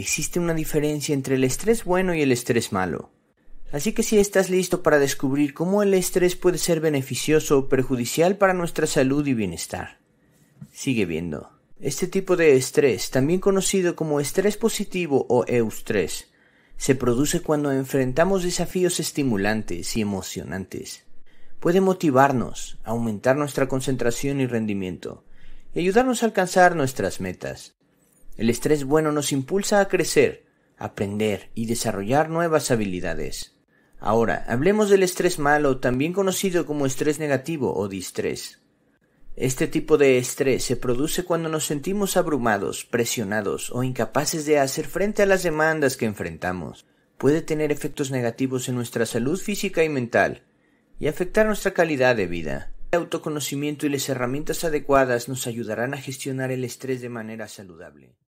Existe una diferencia entre el estrés bueno y el estrés malo. Así que si estás listo para descubrir cómo el estrés puede ser beneficioso o perjudicial para nuestra salud y bienestar. Sigue viendo. Este tipo de estrés, también conocido como estrés positivo o eustrés, se produce cuando enfrentamos desafíos estimulantes y emocionantes. Puede motivarnos, aumentar nuestra concentración y rendimiento, y ayudarnos a alcanzar nuestras metas. El estrés bueno nos impulsa a crecer, aprender y desarrollar nuevas habilidades. Ahora, hablemos del estrés malo, también conocido como estrés negativo o distrés. Este tipo de estrés se produce cuando nos sentimos abrumados, presionados o incapaces de hacer frente a las demandas que enfrentamos. Puede tener efectos negativos en nuestra salud física y mental y afectar nuestra calidad de vida. El autoconocimiento y las herramientas adecuadas nos ayudarán a gestionar el estrés de manera saludable.